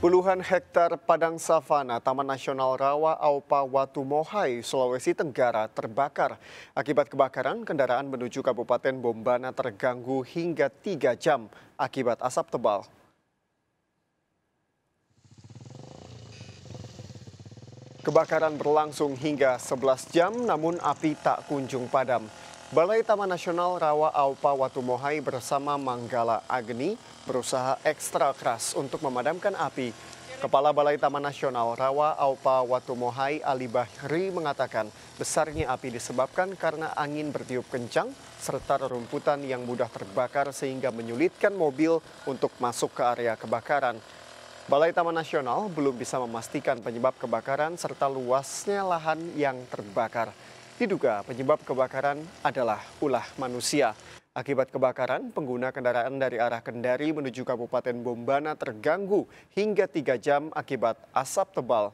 Puluhan hektar padang savana Taman Nasional Rawa Aupa Watu Mohai, Sulawesi Tenggara terbakar. Akibat kebakaran, kendaraan menuju Kabupaten Bombana terganggu hingga 3 jam akibat asap tebal. Kebakaran berlangsung hingga 11 jam namun api tak kunjung padam. Balai Taman Nasional Rawa Aupa Watumohai bersama Manggala Agni berusaha ekstra keras untuk memadamkan api. Kepala Balai Taman Nasional Rawa Aupa Watumohai Ali Bahri mengatakan besarnya api disebabkan karena angin bertiup kencang serta rerumputan yang mudah terbakar sehingga menyulitkan mobil untuk masuk ke area kebakaran. Balai Taman Nasional belum bisa memastikan penyebab kebakaran serta luasnya lahan yang terbakar. Diduga penyebab kebakaran adalah ulah manusia. Akibat kebakaran, pengguna kendaraan dari arah Kendari menuju Kabupaten Bombana terganggu hingga tiga jam akibat asap tebal